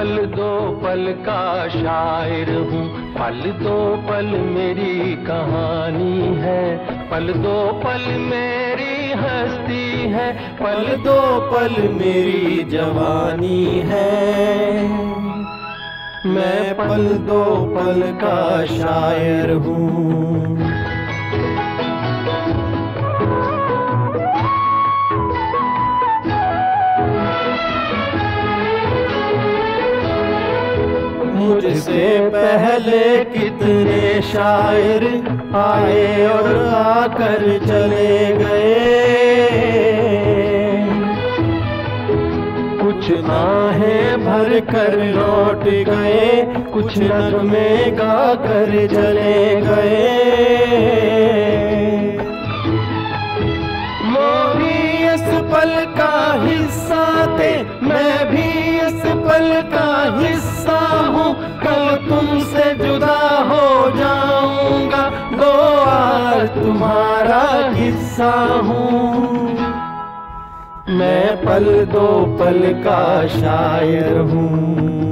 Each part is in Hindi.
पल दो पल का शायर हूँ पल दो पल मेरी कहानी है पल दो पल मेरी हस्ती है पल दो पल मेरी जवानी है मैं पल दो पल का शायर हूँ मुझसे पहले कितने शायर आए और आकर चले गए कुछ नाहे भर कर लौट गए कुछ नर में गा कर चले गए पल का हिस्सा थे मैं भी पल का हिस्सा हूँ कल तुमसे जुदा हो जाऊंगा दो आज तुम्हारा हिस्सा हूँ मैं पल दो पल का शायर हूँ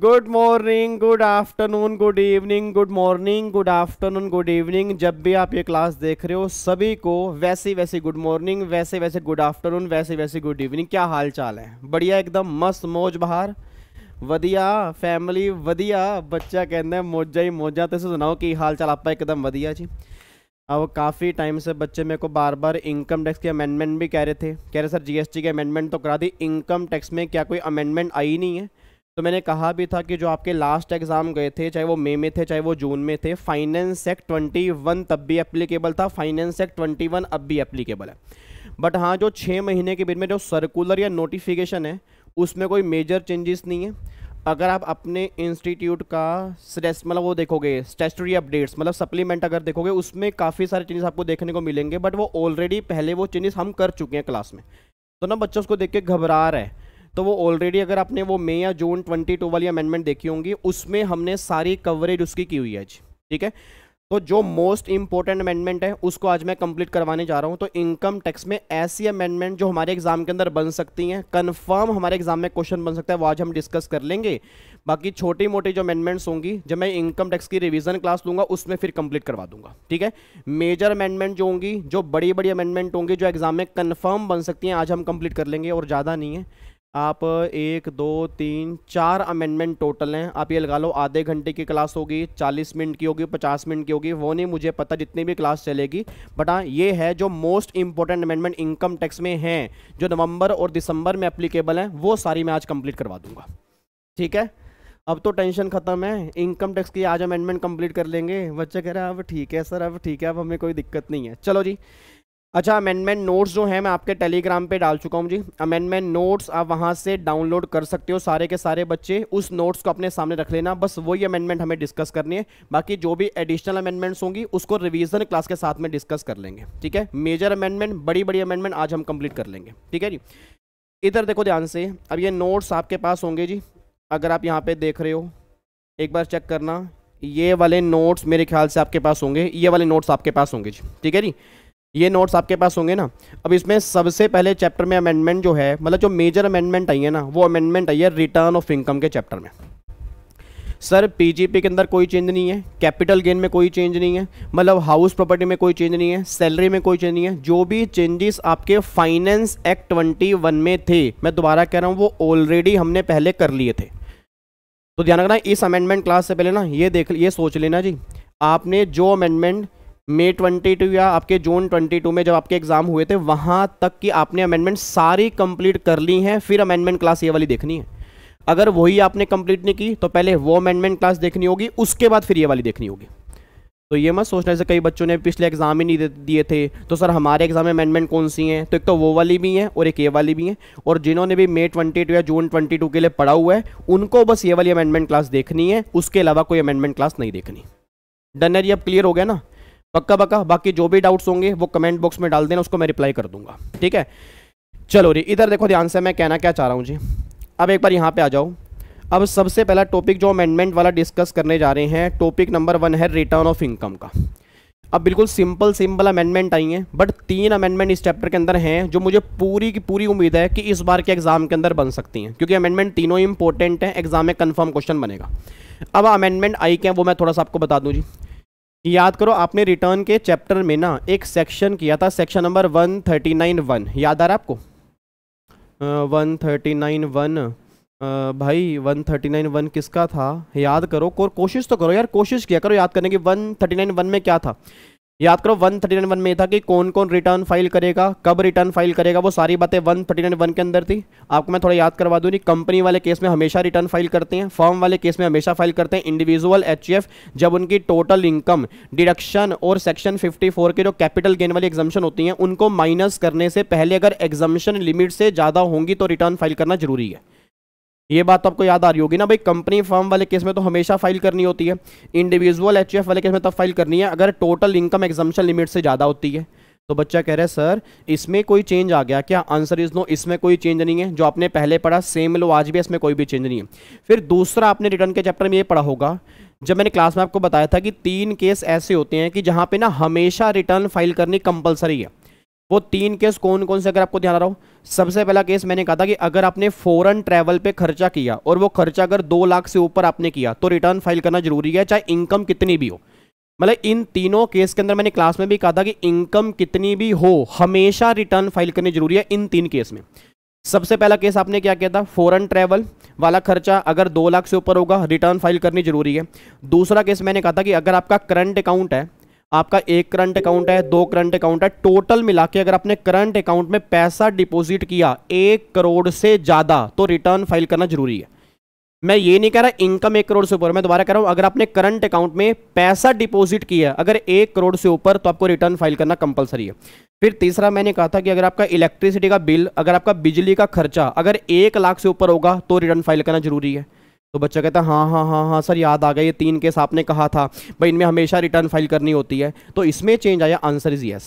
good morning good afternoon good evening good morning good afternoon good evening जब भी आप ये क्लास देख रहे हो सभी को वैसे वैसे गुड मॉर्निंग वैसे वैसे गुड आफ्टरनून वैसे वैसे गुड इवनिंग क्या हाल चाल है बढ़िया एकदम मस्त मौज बहार वधिया फैमिली वधिया बच्चा कहना है मौजा ही मौजा तो सुनाओ कि हाल चाल आपका एकदम वधिया जी अब काफ़ी टाइम से बच्चे मेरे को बार बार इनकम टैक्स के अमेंडमेंट भी कह रहे थे कह रहे सर जीएसटी के अमेंडमेंट तो करा दी इनकम टैक्स में क्या कोई अमेंडमेंट आई नहीं है तो मैंने कहा भी था कि जो आपके लास्ट एग्ज़ाम गए थे चाहे वो मई में थे चाहे वो जून में थे फाइनेंस एक्ट वन तब भी एप्लीकेबल था फाइनेंस एक्ट वन अब भी एप्लीकेबल है बट हाँ जो छः महीने के बीच में जो सर्कुलर या नोटिफिकेशन है उसमें कोई मेजर चेंजेस नहीं है अगर आप अपने इंस्टीट्यूट का स्ट्रेस मतलब वो देखोगे स्टेचुरी अपडेट्स मतलब सप्लीमेंट अगर देखोगे उसमें काफ़ी सारे चेंजेस आपको देखने को मिलेंगे बट वो ऑलरेडी पहले वो चेंजेस हम कर चुके हैं क्लास में तो ना बच्चों उसको देख के घबरा रहा है तो वो ऑलरेडी अगर आपने वो मई या जून 22 वाली अमेंडमेंट देखी होंगी उसमें हमने सारी कवरेज उसकी की हुई है जी ठीक है तो जो मोस्ट इंपॉर्टेंट अमेंडमेंट है उसको आज मैं कंप्लीट करवाने जा रहा हूँ तो इनकम टैक्स में ऐसी अमेंडमेंट जो हमारे एग्जाम के अंदर बन सकती हैं कंफर्म हमारे एग्जाम में क्वेश्चन बन सकता है वो आज हम डिस्कस कर लेंगे बाकी छोटी मोटी जो अमेंडमेंट्स होंगी जब मैं इनकम टैक्स की रिविजन क्लास लूंगा उसमें फिर कंप्लीट करवा दूंगा ठीक है मेजर अमेंडमेंट जो होंगी जो बड़ी बड़ी अमेंडमेंट होंगी जो एग्जाम में कन्फर्म बन सकती हैं आज हम कंप्लीट कर लेंगे और ज़्यादा नहीं है आप एक दो तीन चार अमेंडमेंट टोटल हैं आप ये लगा लो आधे घंटे की क्लास होगी चालीस मिनट की होगी पचास मिनट की होगी वो नहीं मुझे पता जितनी भी क्लास चलेगी बट हाँ ये है जो most important amendment income tax में हैं जो नवंबर और दिसंबर में अप्लीकेबल हैं वो सारी मैं आज कंप्लीट करवा दूंगा ठीक है अब तो टेंशन खत्म है इनकम टैक्स की आज अमेंडमेंट कंप्लीट कर लेंगे बच्चा कह रहा है अब ठीक है सर अब ठीक है अब हमें कोई दिक्कत नहीं है चलो जी अच्छा अमेंडमेंट नोट्स जो है मैं आपके टेलीग्राम पे डाल चुका हूँ जी अमेंडमेंट नोट्स आप वहाँ से डाउनलोड कर सकते हो सारे के सारे बच्चे उस नोट्स को अपने सामने रख लेना बस वही अमेंडमेंट हमें डिस्कस करनी है बाकी जो भी एडिशनल अमेंडमेंट्स होंगी उसको रिविजन क्लास के साथ में डिस्कस कर लेंगे ठीक है मेजर अमेंडमेंट बड़ी बड़ी अमेंडमेंट आज हम कम्प्लीट कर लेंगे ठीक है जी इधर देखो ध्यान से अब ये नोट्स आपके पास होंगे जी अगर आप यहाँ पर देख रहे हो एक बार चेक करना ये वाले नोट्स मेरे ख्याल से आपके पास होंगे ये वाले नोट्स आपके पास होंगे जी ठीक है जी ये नोट्स आपके पास होंगे ना अब इसमें सबसे पहले चैप्टर में अमेंडमेंट जो है मतलब जो मेजर अमेंडमेंट आई है ना वो अमेंडमेंट आई है रिटर्न ऑफ इनकम के चैप्टर में सर पीजीपी के अंदर कोई चेंज नहीं है कैपिटल गेन में कोई चेंज नहीं है मतलब हाउस प्रॉपर्टी में कोई चेंज नहीं है सैलरी में कोई चेंज नहीं है जो भी चेंजेस आपके फाइनेंस एक्ट वन में थे मैं दोबारा कह रहा हूँ वो ऑलरेडी हमने पहले कर लिए थे तो ध्यान रखना इस अमेंडमेंट क्लास से पहले ना ये देख ये सोच लेना जी आपने जो अमेंडमेंट मे 22 या आपके जून 22 में जब आपके एग्जाम हुए थे वहां तक की आपने अमेंडमेंट सारी कंप्लीट कर ली हैं फिर अमेंडमेंट क्लास ये वाली देखनी है अगर वही आपने कंप्लीट नहीं की तो पहले वो अमेंडमेंट क्लास देखनी होगी उसके बाद फिर ये वाली देखनी होगी तो ये मत सोचना जैसे कई बच्चों ने पिछले एग्जाम ही नहीं दिए थे तो सर हमारे एग्जाम में अमेंडमेंट कौन सी हैं तो एक तो वो वाली भी हैं और एक ये वाली भी हैं और जिन्होंने भी मे ट्वेंटी टू या जून ट्वेंटी टू के लिए पढ़ा हुआ है उनको बस ये वाली अमेंडमेंट क्लास देखनी है उसके अलावा कोई अमेंडमेंट क्लास नहीं देखनी डनर ये अब क्लियर हो गया ना पक्का पक्का बाकी जो भी डाउट्स होंगे वो कमेंट बॉक्स में डाल देना उसको मैं रिप्लाई कर दूंगा ठीक है चलो रे इधर देखो ध्यान से मैं कहना क्या चाह रहा हूँ जी अब एक बार यहाँ पे आ जाओ अब सबसे पहला टॉपिक जो अमेंडमेंट वाला डिस्कस करने जा रहे हैं टॉपिक नंबर वन है रिटर्न ऑफ इनकम का अब बिल्कुल सिंपल सिंपल अमेंडमेंट आई हैं बट तीन अमेंडमेंट इस चैप्टर के अंदर हैं जो मुझे पूरी की पूरी उम्मीद है कि इस बार के एग्ज़ाम के अंदर बन सकती हैं क्योंकि अमेंडमेंट तीनों ही इंपॉर्टेंट हैं एग्ज़ाम में कन्फर्म क्वेश्चन बनेगा अब अमेंडमेंट आई क्या है वो मैं थोड़ा सा आपको बता दूँ जी याद करो आपने रिटर्न के चैप्टर में ना एक सेक्शन किया था section number one thirty nine one याद आ रहा आपको वन थर्टी नाइन वन भाई वन थर्टी नाइन वन किसका था याद करो और कोशिश तो करो यार कोशिश किया करो याद करने की वन थर्टी नाइन वन में क्या था याद करो वन थर्टी नाइन वन में था कि कौन कौन रिटर्न फाइल करेगा कब रिटर्न फाइल करेगा वो सारी बातें वन थर्टी नाइन वन के अंदर थी आपको मैं थोड़ा याद करवा दूँ कंपनी वाले केस में हमेशा रिटर्न फाइल करते हैं फॉर्म वाले केस में हमेशा फाइल करते हैं इंडिविजुअल एच जब उनकी टोटल इनकम डिडक्शन और सेक्शन फिफ्टी के जो कैपिटल गेन वाली एग्जामेशन होती हैं उनको माइनस करने से पहले अगर एग्जामेशन लिमिट से ज़्यादा होंगी तो रिटर्न फाइल करना जरूरी है ये बात तो आपको याद आ रही होगी ना भाई कंपनी फर्म वाले केस में तो हमेशा फाइल करनी होती है इंडिविजुअल एच वाले केस में तब तो फाइल करनी है अगर टोटल इनकम एग्जामेशन लिमिट से ज़्यादा होती है तो बच्चा कह रहा है सर इसमें कोई चेंज आ गया क्या आंसर इज नो इसमें कोई चेंज नहीं है जो आपने पहले पढ़ा सेम लो आज भी इसमें कोई भी चेंज नहीं है फिर दूसरा आपने रिटर्न के चैप्टर में ये पढ़ा होगा जब मैंने क्लास में आपको बताया था कि तीन केस ऐसे होते हैं कि जहाँ पे ना हमेशा रिटर्न फाइल करनी कंपलसरी है वो तीन केस कौन कौन से अगर आपको ध्यान आ रहा हो सबसे पहला केस मैंने कहा था कि अगर आपने फॉरन ट्रैवल पे खर्चा किया और वो खर्चा अगर दो लाख से ऊपर आपने किया तो रिटर्न फाइल करना जरूरी है चाहे इनकम कितनी भी हो मतलब इन तीनों केस के अंदर मैंने क्लास में भी कहा था कि इनकम कितनी भी हो हमेशा रिटर्न फाइल करनी जरूरी है इन तीन केस में सबसे पहला केस आपने क्या किया था फॉरन ट्रैवल वाला खर्चा अगर दो लाख से ऊपर होगा रिटर्न फाइल करनी जरूरी है दूसरा केस मैंने कहा था कि अगर आपका करंट अकाउंट है आपका एक करंट अकाउंट है दो करंट अकाउंट है टोटल मिला के अगर आपने करंट अकाउंट में पैसा डिपॉजिट किया एक करोड़ से ज़्यादा तो रिटर्न फाइल करना जरूरी है मैं ये नहीं कह रहा इनकम एक करोड़ से ऊपर मैं दोबारा कह रहा हूँ अगर आपने करंट अकाउंट में पैसा डिपॉजिट किया अगर एक करोड़ से ऊपर तो आपको रिटर्न फाइल करना कंपलसरी है फिर तीसरा मैंने कहा था कि अगर आपका इलेक्ट्रिसिटी का बिल अगर आपका बिजली का खर्चा अगर एक लाख से ऊपर होगा तो रिटर्न फाइल करना जरूरी है तो बच्चा कहता है हाँ हाँ हाँ हाँ सर याद आ गया ये तीन केस आपने कहा था भाई इनमें हमेशा रिटर्न फाइल करनी होती है तो इसमें चेंज आया आंसर इज़ यस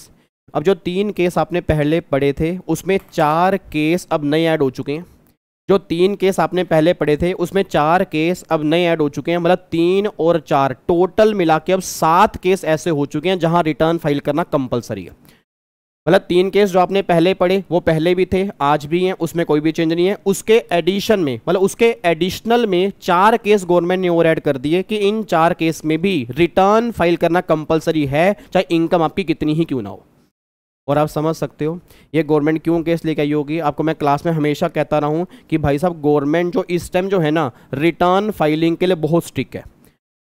अब जो तीन केस आपने पहले पढ़े थे उसमें चार केस अब नए ऐड हो चुके हैं जो तीन केस आपने पहले पढ़े थे उसमें चार केस अब नए ऐड हो चुके हैं मतलब तीन और चार टोटल मिला के अब सात केस ऐसे हो चुके हैं जहां रिटर्न फाइल करना कंपलसरी है मतलब तीन केस जो आपने पहले पढ़े वो पहले भी थे आज भी हैं उसमें कोई भी चेंज नहीं है उसके एडिशन में मतलब उसके एडिशनल में चार केस गवर्नमेंट ने और ऐड कर दिए कि इन चार केस में भी रिटर्न फाइल करना कंपलसरी है चाहे इनकम आपकी कितनी ही क्यों ना हो और आप समझ सकते हो ये गवर्नमेंट क्यों केस लेके आई होगी आपको मैं क्लास में हमेशा कहता रहूँ कि भाई साहब गवर्नमेंट जो इस टाइम जो है ना रिटर्न फाइलिंग के लिए बहुत स्ट्रिक है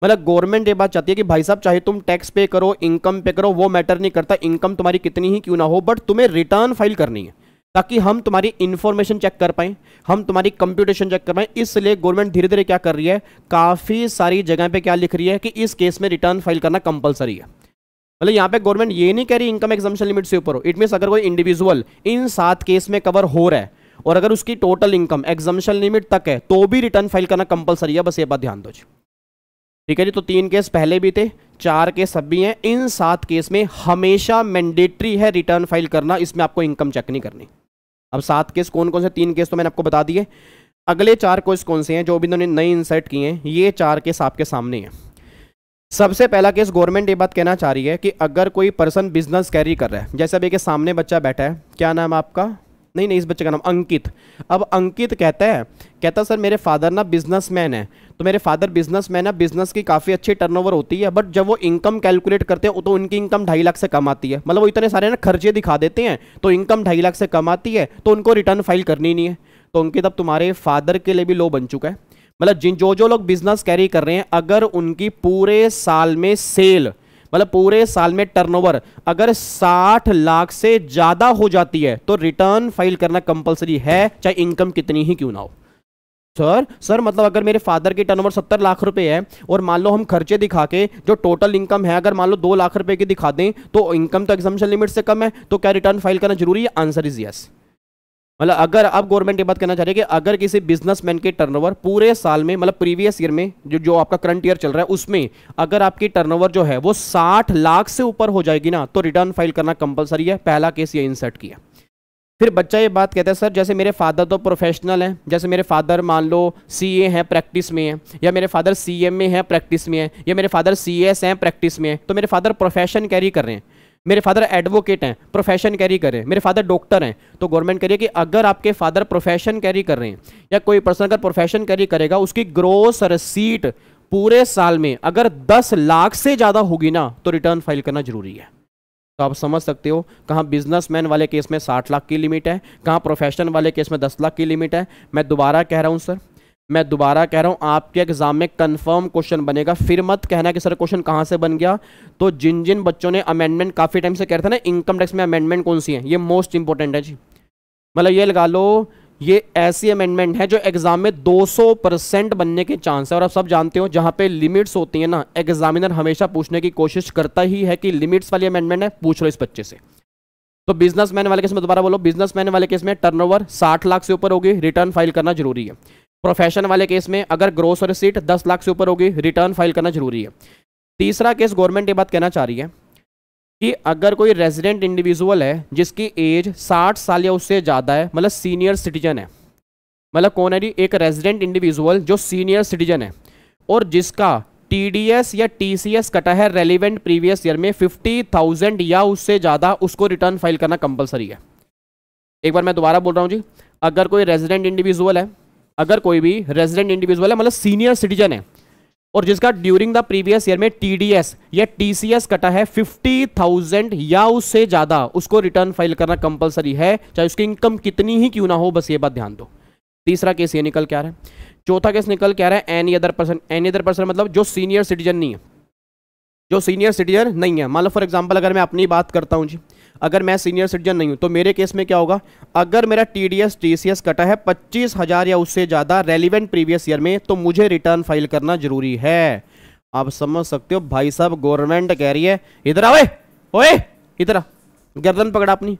मतलब गवर्नमेंट ये बात चाहती है कि भाई साहब चाहे तुम टैक्स पे करो इनकम पे करो वो मैटर नहीं करता इनकम तुम्हारी कितनी ही क्यों ना हो बट तुम्हें रिटर्न फाइल करनी है ताकि हम तुम्हारी इन्फॉर्मेशन चेक कर पाएं हम तुम्हारी कंप्यूटेशन चेक कर पाएं इसलिए गवर्नमेंट धीरे धीरे क्या कर रही है काफ़ी सारी जगह पे क्या लिख रही है कि इस केस में रिटर्न फाइल करना कंपलसरी है मतलब यहाँ पे गवर्नमेंट ये नहीं कह रही इनकम एग्जामेशन लिमिट से ऊपर हो इट मीनस अगर कोई इंडिविजुअल इन सात केस में कवर हो रहा है और अगर उसकी टोटल इनकम एग्जामेशन लिमिट तक है तो भी रिटर्न फाइल करना कंपलसरी है बस ये बात ध्यान दो जी ठीक है जी तो तीन केस पहले भी थे चार केस अब भी हैं इन सात केस में हमेशा मैंडेटरी है रिटर्न फाइल करना इसमें आपको इनकम चेक नहीं करनी अब सात केस कौन कौन से तीन केस तो मैंने आपको बता दिए अगले चार केस कौन से हैं जो भी इन्होंने नए इंसर्ट किए हैं ये चार केस आपके सामने हैं सबसे पहला केस गवर्नमेंट ये बात कहना चाह रही है कि अगर कोई पर्सन बिजनेस कैरी कर रहा है जैसे अभी के सामने बच्चा बैठा है क्या नाम आपका नहीं नहीं इस बच्चे का नाम अंकित अब अंकित कहता है कहता सर मेरे फादर ना बिजनेसमैन है तो मेरे फादर बिजनेस मैन है बिजनेस की काफ़ी अच्छी टर्नओवर होती है बट जब वो इनकम कैलकुलेट करते हैं तो उनकी इनकम ढाई लाख से कम आती है मतलब वो इतने सारे ना खर्चे दिखा देते हैं तो इनकम ढाई लाख से कम आती है तो उनको रिटर्न फाइल करनी नहीं है तो अंकित अब तुम्हारे फादर के लिए भी लो बन चुका है मतलब जिन जो जो लोग बिजनेस कैरी कर रहे हैं अगर उनकी पूरे साल में सेल मतलब पूरे साल में टर्नओवर अगर 60 लाख से ज़्यादा हो जाती है तो रिटर्न फाइल करना कंपलसरी है चाहे इनकम कितनी ही क्यों ना हो सर सर मतलब अगर मेरे फादर की टर्नओवर सत्तर लाख रुपए है और मान लो हम खर्चे दिखा के जो टोटल इनकम है अगर मान लो दो लाख रुपए की दिखा दें तो इनकम तो एग्जामेशन लिमिट से कम है तो क्या रिटर्न फाइल करना जरूरी है आंसर इज यस मतलब अगर आप गवर्नमेंट ये बात करना चाह रहे हैं कि अगर किसी बिजनेसमैन के टर्नओवर पूरे साल में मतलब प्रीवियस ईयर में जो जो आपका करंट ईयर चल रहा है उसमें अगर आपकी टर्नओवर जो है वो साठ लाख से ऊपर हो जाएगी ना तो रिटर्न फाइल करना कंपलसरी है पहला केस ये इंसर्ट किया फिर बच्चा ये बात कहता है सर जैसे मेरे फादर तो प्रोफेशनल हैं जैसे मेरे फादर मान लो सी ए हैं प्रैक्टिस में हैं या मेरे फादर सी एम में हैं प्रैक्टिस में हैं या मेरे फादर सी एस हैं प्रैक्टिस में हैं तो मेरे फादर प्रोफेशन कैरी कर रहे हैं मेरे फादर एडवोकेट हैं प्रोफेशन कैरी कर रहे हैं मेरे फादर डॉक्टर हैं तो गवर्नमेंट कह रही है कि अगर आपके फादर प्रोफेशन कैरी कर रहे हैं या कोई पर्सन अगर प्रोफेशन कैरी करेगा उसकी ग्रोस रसीट पूरे साल में अगर दस लाख से ज़्यादा होगी ना तो रिटर्न फाइल करना जरूरी है तो आप समझ सकते हो कहाँ बिजनेसमैन वाले केस में साठ लाख की लिमिट है कहाँ प्रोफेशन वाले केस में दस लाख की लिमिट है मैं दोबारा कह रहा हूँ सर मैं दोबारा कह रहा हूँ आपके एग्जाम में कन्फर्म क्वेश्चन बनेगा फिर मत कहना कि सर क्वेश्चन कहाँ से बन गया तो जिन जिन बच्चों ने अमेंडमेंट काफ़ी टाइम से कह रहे थे ना इनकम टैक्स में अमेंडमेंट कौन सी है ये मोस्ट इंपॉर्टेंट है जी मतलब ये लगा लो ये ऐसी अमेंडमेंट है जो एग्जाम में 200 परसेंट बनने के चांस है और आप सब जानते हो जहां पे लिमिट्स होती है ना एग्जामिनर हमेशा पूछने की कोशिश करता ही है कि लिमिट्स वाली अमेंडमेंट है पूछ लो इस बच्चे से तो बिजनेसमैन वाले केस में दोबारा बोलो बिजनेसमैन वाले केस में टर्नओवर 60 लाख से ऊपर होगी रिटर्न फाइल करना जरूरी है प्रोफेशन वाले केस में अगर ग्रोस और सीट दस लाख से ऊपर होगी रिटर्न फाइल करना जरूरी है तीसरा केस गवर्नमेंट ये बात कहना चाह रही है कि अगर कोई रेजिडेंट इंडिविजुअल है जिसकी एज 60 साल या उससे ज़्यादा है मतलब सीनियर सिटीजन है मतलब कौन है जी एक रेजिडेंट इंडिविजुअल जो सीनियर सिटीजन है और जिसका टी या टी कटा है रेलिवेंट प्रीवियस ईयर में फिफ्टी थाउजेंड या उससे ज़्यादा उसको रिटर्न फाइल करना कंपलसरी है एक बार मैं दोबारा बोल रहा हूँ जी अगर कोई रेजिडेंट इंडिविजुअल है अगर कोई भी रेजिडेंट इंडिविजुअल है मतलब सीनियर सिटीजन है और जिसका ड्यूरिंग द प्रीवियस ईयर में टीडीएस या टीसीएस कटा है फिफ्टी थाउजेंड या उससे ज्यादा उसको रिटर्न फाइल करना कंपलसरी है चाहे उसकी इनकम कितनी ही क्यों ना हो बस ये बात ध्यान दो तीसरा केस ये निकल क्या रहा है चौथा केस निकल क्या रहा है any other person any other person मतलब जो सीनियर सिटीजन नहीं है जो सीनियर सिटीजन नहीं है मान लो फॉर एग्जाम्पल अगर मैं अपनी बात करता हूँ जी अगर मैं सीनियर सिटीजन नहीं हूं तो मेरे केस में क्या होगा अगर मेरा टी डी एस कटा है पच्चीस हज़ार या उससे ज़्यादा रेलिवेंट प्रीवियस ईयर में तो मुझे रिटर्न फाइल करना जरूरी है आप समझ सकते हो भाई साहब गवर्नमेंट कह रही है इधर आओ ओए इधर गर्दन पकड़ा अपनी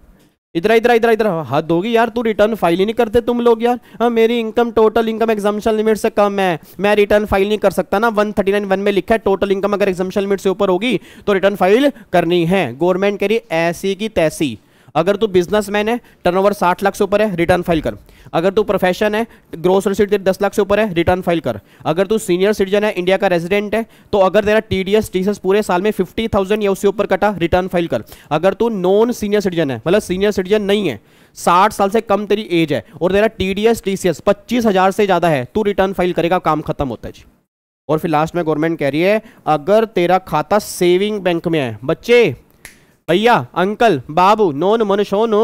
इधर इधर इधर इधर हद होगी यार तू रिटर्न फाइल ही नहीं करते तुम लोग यार आ, हाँ, मेरी income total income exemption limit से कम है मैं रिटर्न फाइल नहीं कर सकता ना 139 वन में लिखा है टोटल इनकम अगर एग्जामेशन लिमिट से ऊपर होगी तो रिटर्न फाइल करनी है गवर्नमेंट कह रही ऐसी की तैसी अगर तू बिजनेसमैन है टर्नओवर 60 लाख से ऊपर है रिटर्न फाइल कर अगर तू प्रोफेशन है ग्रोस रिसीट दस लाख से ऊपर है रिटर्न फाइल कर अगर तू सीनियर सिटीजन है इंडिया का रेजिडेंट है तो अगर तेरा टी डी एस पूरे साल में फिफ्टी थाउजेंड या उससे ऊपर कटा रिटर्न फाइल कर अगर तू नॉन सीनियर सिटीजन है मतलब सीनियर सिटीजन नहीं है साठ साल से कम तेरी एज है और तेरा T D S T C S पच्चीस हजार से ज़्यादा है तू रिटर्न फाइल करेगा काम खत्म होता है जी और फिर लास्ट में गवर्नमेंट कह रही है अगर तेरा खाता सेविंग बैंक में है बच्चे भैया अंकल बाबू नोन मनुष्यो नो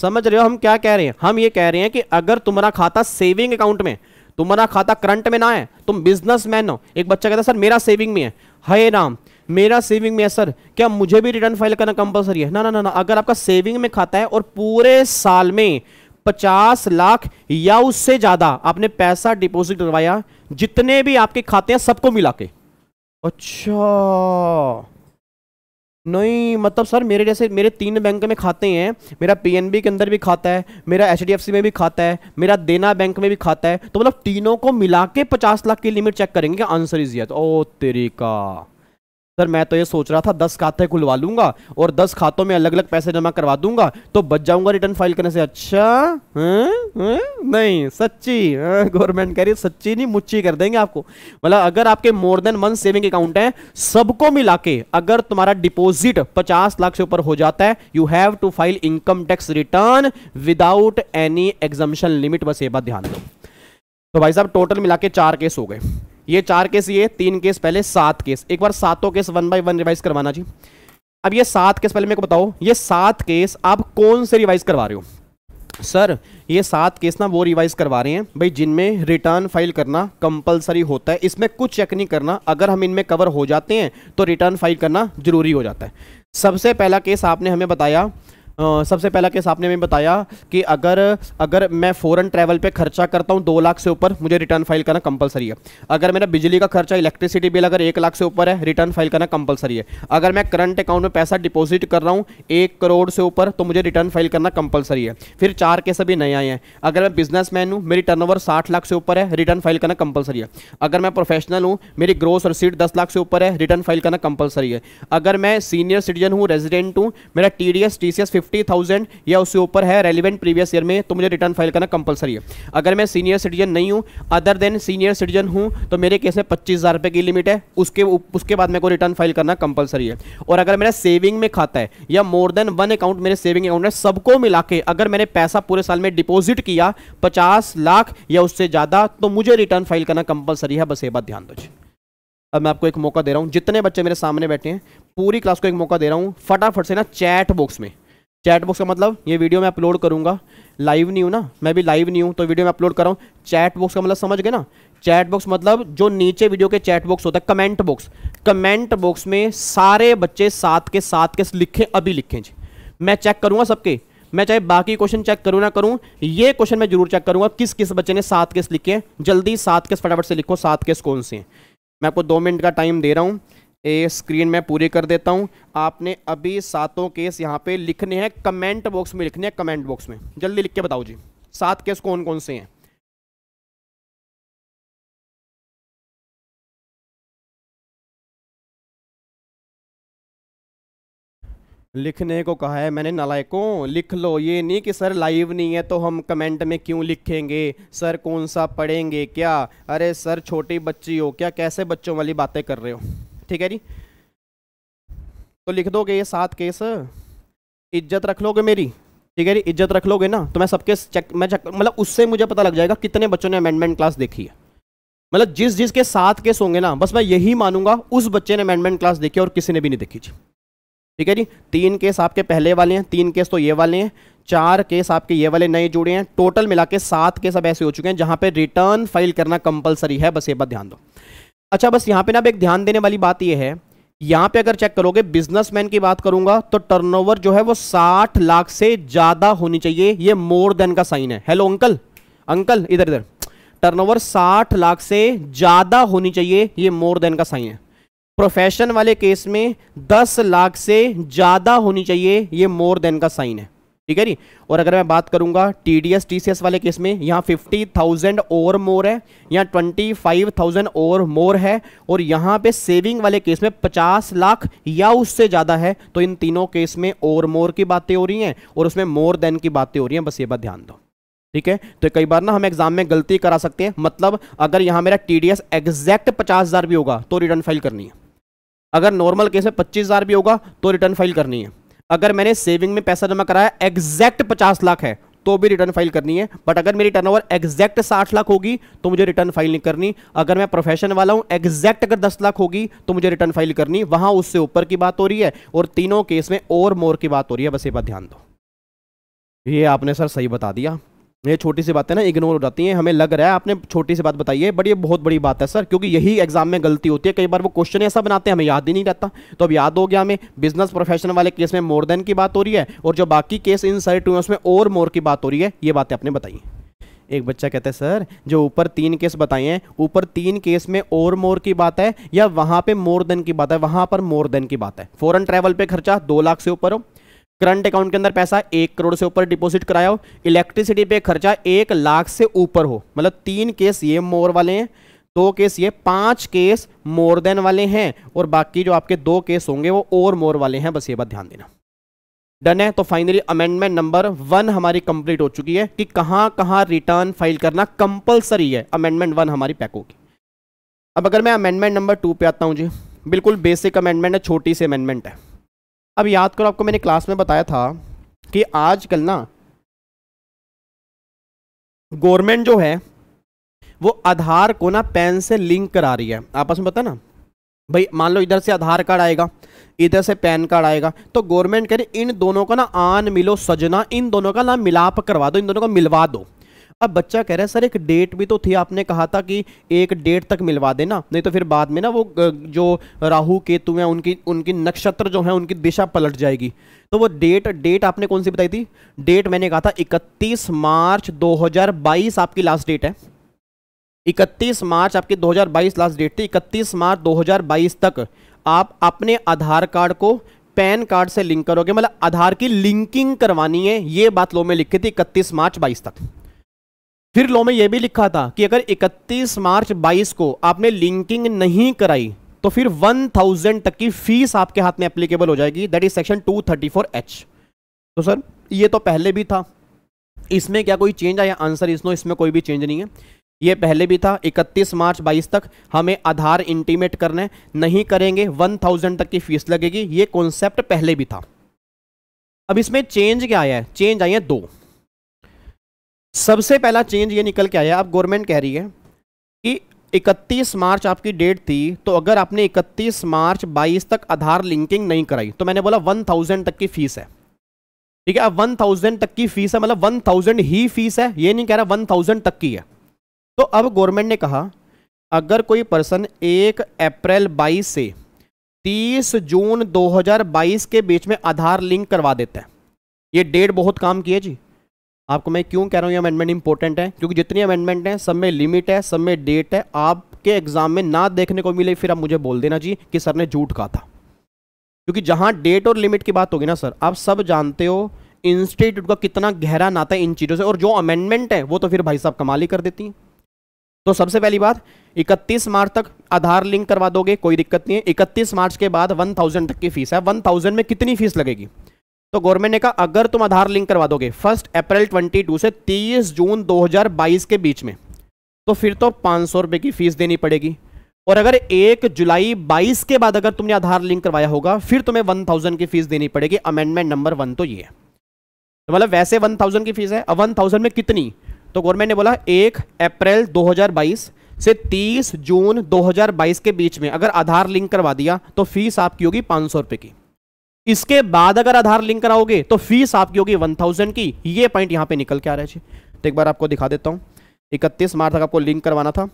समझ रहे हो हम क्या कह रहे हैं हम ये कह रहे हैं कि अगर तुम्हारा खाता सेविंग अकाउंट में तुम्हारा खाता करंट में ना है तुम बिजनेसमैन हो एक बच्चा कहता है सर मेरा सेविंग में है हाय राम मेरा सेविंग में है सर क्या मुझे भी रिटर्न फाइल करना कंपलसरी है ना ना ना ना अगर आपका सेविंग में खाता है और पूरे साल में पचास लाख या उससे ज्यादा आपने पैसा डिपोजिट करवाया जितने भी आपके खाते हैं सबको मिला के अच्छा नहीं मतलब सर मेरे जैसे मेरे तीन बैंक में खाते हैं मेरा पीएनबी के अंदर भी खाता है मेरा एचडीएफसी में भी खाता है मेरा देना बैंक में भी खाता है तो मतलब तीनों को मिला के पचास लाख की लिमिट चेक करेंगे आंसर इज यस ओ तेरी का सर मैं तो ये सोच रहा था दस खाते खुलवा लूंगा और दस खातों में अलग अलग पैसे जमा करवा दूंगा तो बच जाऊंगा रिटर्न फाइल करने से अच्छा है? है? नहीं सच्ची गवर्नमेंट कह रही सच्ची नहीं मुच्ची कर देंगे आपको मतलब अगर आपके more than one saving account है सबको मिला के अगर तुम्हारा डिपोजिट पचास लाख से ऊपर हो जाता है you have to file income tax return without any exemption limit बस ये बात ध्यान दो तो भाई साहब टोटल मिला के चार केस हो गए ये चार केस ये तीन केस पहले सात केस एक बार सातों case one by one revise करवाना जी अब ये सात केस पहले मेरे को बताओ ये सात केस आप कौन से रिवाइज करवा रहे हो सर ये सात केस ना वो रिवाइज करवा रहे हैं भाई जिनमें रिटर्न फाइल करना कंपलसरी होता है इसमें कुछ चेक नहीं करना अगर हम इनमें कवर हो जाते हैं तो रिटर्न फाइल करना जरूरी हो जाता है सबसे पहला केस आपने हमें बताया सबसे पहला केस आपने मैं बताया कि अगर अगर मैं फ़ॉरन ट्रैवल पे खर्चा करता हूँ दो लाख से ऊपर मुझे रिटर्न फाइल करना कंपलसरी है अगर मेरा बिजली का खर्चा इलेक्ट्रिसिटी बिल अगर एक लाख से ऊपर है रिटर्न फाइल करना कंपलसरी है अगर मैं करंट अकाउंट में पैसा डिपॉजिट कर रहा हूँ एक करोड़ से ऊपर तो मुझे रिटर्न फाइल करना कंपलसरी है फिर चार केस अभी नए आए हैं अगर मैं बिजनेस मैन हूँ मेरी टर्न ओवर लाख से ऊपर है रिटर्न फाइल करना कंपलसरी है अगर मैं प्रोफेशनल हूँ मेरी ग्रोस रसीट दस लाख से ऊपर है रिटर्न फाइल करना कंपलसरी है अगर मैं सीनियर सिटीजन हूँ रेजिडेंट हूँ मेरा T D S T C S fifty thousand या उससे ऊपर है रेलिवेंट प्रीवियस ईयर में तो मुझे रिटर्न फाइल करना कंपलसरी है अगर मैं सीनियर सिटीजन नहीं हूँ अदर देन सीनियर सिटीजन हूँ तो मेरे केस में पच्चीस हज़ार रुपये की लिमिट है उसके उसके बाद मेरे को रिटर्न फाइल करना कंपलसरी है और अगर मेरा सेविंग में खाता है या मोर देन वन अकाउंट मेरे सेविंग अकाउंट में सबको मिला के अगर मैंने पैसा पूरे साल में डिपोजिट किया पचास लाख या उससे ज़्यादा तो मुझे रिटर्न फाइल करना कंपलसरी है बस ये बात ध्यान दो अब मैं आपको एक मौका दे रहा हूँ जितने बच्चे मेरे सामने बैठे हैं पूरी क्लास को एक मौका दे रहा हूँ फटाफट से ना चैट बॉक्स में चैट बॉक्स का मतलब ये वीडियो मैं अपलोड करूँगा लाइव नहीं हूँ ना मैं भी लाइव नहीं हूँ तो वीडियो मैं अपलोड कर रहा हूँ चैट बॉक्स का मतलब समझ गए ना चैट बॉक्स मतलब जो नीचे वीडियो के चैट बॉक्स होता है कमेंट बॉक्स कमेंट बॉक्स में सारे बच्चे साथ के साथ के लिखे अभी लिखें जी मैं चेक करूँगा सबके मैं चाहे बाकी क्वेश्चन चेक करूँ ना करूँ ये क्वेश्चन मैं जरूर चेक करूँगा किस किस बच्चे ने सात केस लिखे हैं जल्दी सात केस फटाफट से लिखो सात केस कौन से हैं मैं आपको दो मिनट का टाइम दे रहा हूँ ये स्क्रीन में पूरी कर देता हूँ आपने अभी सातों केस यहाँ पे लिखने हैं कमेंट बॉक्स में लिखने हैं कमेंट बॉक्स में जल्दी लिख के बताओ जी सात केस कौन कौन से हैं लिखने को कहा है मैंने नलायकों लिख लो ये नहीं कि सर लाइव नहीं है तो हम कमेंट में क्यों लिखेंगे सर कौन सा पढ़ेंगे क्या अरे सर छोटी बच्ची हो क्या कैसे बच्चों वाली बातें कर रहे हो ठीक है जी तो लिख दोगे ये सात केस इज्जत रख लोगे मेरी ठीक है जी इज्जत रख लोगे ना तो मैं सबके चेक मैं चेक मतलब उससे मुझे पता लग जाएगा कितने बच्चों ने अमेंडमेंट क्लास देखी है मतलब जिस जिस के सात केस होंगे ना बस मैं यही मानूंगा उस बच्चे ने अमेंडमेंट क्लास देखी और किसी ने भी नहीं देखी जी ठीक है जी तीन केस आपके पहले वाले हैं तीन केस तो ये वाले हैं चार केस आपके ये वाले नए जुड़े हैं टोटल मिला के सात केस अब ऐसे हो चुके हैं जहां पे रिटर्न फाइल करना कंपलसरी है बस ये बात ध्यान दो अच्छा बस यहाँ पे ना अब एक ध्यान देने वाली बात यह है यहाँ पे अगर चेक करोगे बिजनेसमैन की बात करूंगा तो टर्नओवर जो है वो 60 लाख से ज्यादा होनी चाहिए ये मोर देन का साइन है हेलो अंकल अंकल इधर इधर टर्नओवर 60 लाख से ज्यादा होनी चाहिए ये मोर देन का साइन है प्रोफेशन वाले केस में 10 लाख से ज्यादा होनी चाहिए ये मोर देन का साइन है ठीक है जी और अगर मैं बात करूंगा T D S T C S वाले केस में यहाँ फिफ्टी थाउजेंड और मोर है यहाँ ट्वेंटी फाइव थाउजेंड और मोर है और यहाँ पे सेविंग वाले केस में पचास लाख या उससे ज़्यादा है तो इन तीनों केस में और मोर की बातें हो रही हैं और उसमें मोर देन की बातें हो रही हैं बस ये बात ध्यान दो ठीक है तो कई बार ना हम एग्जाम में गलती करा सकते हैं मतलब अगर यहाँ मेरा टी डी एस एग्जैक्ट पचास हज़ार भी होगा तो रिटर्न फाइल करनी है अगर नॉर्मल केस में पच्चीस हज़ार भी होगा तो रिटर्न फाइल करनी है अगर मैंने सेविंग में पैसा जमा कराया एग्जैक्ट पचास लाख है तो भी रिटर्न फाइल करनी है बट अगर मेरी टर्नओवर एग्जैक्ट साठ लाख होगी तो मुझे रिटर्न फाइल नहीं करनी अगर मैं प्रोफेशन वाला हूं एग्जैक्ट अगर दस लाख होगी तो मुझे रिटर्न फाइल करनी वहां उससे ऊपर की बात हो रही है और तीनों केस में और मोर की बात हो रही है बस ये बात ध्यान दो ये आपने सर सही बता दिया ये छोटी सी बातें ना इग्नोर हो जाती हैं हमें लग रहा है आपने छोटी सी बात बताई है बट ये बहुत बड़ी बात है सर क्योंकि यही एग्जाम में गलती होती है कई बार वो क्वेश्चन ऐसा बनाते हैं हमें याद ही नहीं रहता तो अब याद हो गया हमें बिजनेस प्रोफेशन वाले केस में मोर देन की बात हो रही है और जो बाकी केस इन सर्ट हुए उसमें और मोर की बात हो रही है ये बातें आपने बताई एक बच्चा कहता है सर जो ऊपर तीन केस बताए हैं ऊपर तीन केस में और मोर की बात है या वहाँ पे मोर देन की बात है वहाँ पर मोर देन की बात है फॉरन ट्रैवल पे खर्चा दो लाख से ऊपर हो करंट अकाउंट के अंदर पैसा एक करोड़ से ऊपर डिपॉजिट कराया हो इलेक्ट्रिसिटी पे खर्चा एक लाख से ऊपर हो मतलब तीन केस ये मोर वाले हैं दो केस ये पांच केस मोर देन वाले हैं और बाकी जो आपके दो केस होंगे वो और मोर वाले हैं बस ये बात ध्यान देना डन है तो फाइनली अमेंडमेंट नंबर वन हमारी कंप्लीट हो चुकी है कि कहाँ कहाँ रिटर्न फाइल करना कंपलसरी है अमेंडमेंट वन हमारी पैक होगी अब अगर मैं अमेंडमेंट नंबर टू पे आता हूँ जी बिल्कुल बेसिक अमेंडमेंट है छोटी सी अमेंडमेंट है अब याद करो आपको मैंने क्लास में बताया था कि आजकल ना गवर्नमेंट जो है वो आधार को ना पैन से लिंक करा रही है आपस में पता ना भाई मान लो इधर से आधार कार्ड आएगा इधर से पैन कार्ड आएगा तो गवर्नमेंट कह रही इन दोनों का ना आन मिलो सजना इन दोनों का ना मिलाप करवा दो इन दोनों का मिलवा दो अब बच्चा कह रहा है सर एक डेट भी तो थी आपने कहा था कि एक डेट तक मिलवा देना नहीं तो फिर बाद में ना वो जो राहु केतु हैं उनकी उनकी नक्षत्र जो है उनकी दिशा पलट जाएगी तो वो डेट डेट आपने कौन सी बताई थी डेट मैंने कहा था 31 मार्च 2022 आपकी लास्ट डेट है 31 मार्च आपकी 2022 लास्ट डेट थी 31 मार्च 2022 तक आप अपने आधार कार्ड को पैन कार्ड से लिंक करोगे मतलब आधार की लिंकिंग करवानी है ये बात लो में लिखी थी इकतीस मार्च बाईस तक फिर लॉ में यह भी लिखा था कि अगर 31 मार्च 22 को आपने लिंकिंग नहीं कराई तो फिर 1000 तक की फीस आपके हाथ में एप्लीकेबल हो जाएगी दैट इज सेक्शन 234 एच तो सर ये तो पहले भी था इसमें क्या कोई चेंज आया आंसर इस नो इसमें कोई भी चेंज नहीं है ये पहले भी था 31 मार्च 22 तक हमें आधार इंटीमेट करने नहीं करेंगे 1000 तक की फीस लगेगी ये कॉन्सेप्ट पहले भी था अब इसमें चेंज क्या आया है चेंज आई है दो सबसे पहला चेंज ये निकल के आया अब गवर्नमेंट कह रही है कि 31 मार्च आपकी डेट थी तो अगर आपने 31 मार्च 22 तक आधार लिंकिंग नहीं कराई तो मैंने बोला 1000 तक की फीस है ठीक है अब 1000 तक की फीस है मतलब 1000 ही फीस है ये नहीं कह रहा 1000 तक की है तो अब गवर्नमेंट ने कहा अगर कोई पर्सन एक अप्रैल 22 से 30 जून 2022 के बीच में आधार लिंक करवा देता है ये डेट बहुत काम की है जी आपको मैं क्यों कह रहा हूँ ये अमेंडमेंट इंपॉर्टेंट है क्योंकि जितनी अमेंडमेंट हैं सब में लिमिट है सब में डेट है आपके एग्जाम में ना देखने को मिले फिर आप मुझे बोल देना जी कि सर ने झूठ कहा था क्योंकि जहाँ डेट और लिमिट की बात होगी ना सर आप सब जानते हो इंस्टीट्यूट का कितना गहरा नाता है इन चीज़ों से और जो अमेंडमेंट है वो तो फिर भाई साहब कमाल ही कर देती हैं तो सबसे पहली बात 31 मार्च तक आधार लिंक करवा दोगे कोई दिक्कत नहीं है 31 मार्च के बाद 1000 तक की फीस है 1000 में कितनी फीस लगेगी तो गवर्नमेंट ने कहा अगर तुम आधार लिंक करवा दोगे फर्स्ट अप्रैल 22 से 30 जून 2022 के बीच में तो फिर तो पाँच सौ रुपए की फीस देनी पड़ेगी और अगर एक जुलाई 22 के बाद अगर तुमने आधार लिंक करवाया होगा फिर तुम्हें 1000 की फीस देनी पड़ेगी अमेंडमेंट नंबर वन तो ये है तो मतलब वैसे 1000 की फीस है अब 1000 में कितनी तो गवर्नमेंट ने बोला एक अप्रैल 2022 से 30 जून 2022 के बीच में अगर आधार लिंक करवा दिया तो फीस आपकी होगी पाँच सौ की इसके बाद अगर आधार लिंक कराओगे तो फीस आपकी होगी वन थाउजेंड की ये पॉइंट यहाँ पे निकल के आ रहा है तो एक बार आपको दिखा देता हूँ इकतीस मार्च तक आपको लिंक करवाना था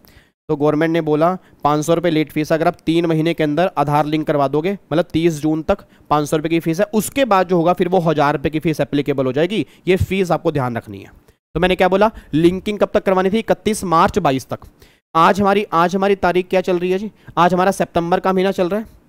तो गवर्नमेंट ने बोला पाँच सौ रुपये लेट फीस अगर आप तीन महीने के अंदर आधार लिंक करवा दोगे मतलब तीस जून तक पाँच सौ रुपये की फीस है उसके बाद जो होगा फिर वो हज़ार रुपये की फीस एप्लीकेबल हो जाएगी ये फीस आपको ध्यान रखनी है तो मैंने क्या बोला लिंकिंग कब तक करवानी थी इकतीस मार्च बाईस तक आज हमारी आज हमारी तारीख क्या चल रही है जी आज हमारा सितंबर का महीना चल रहा है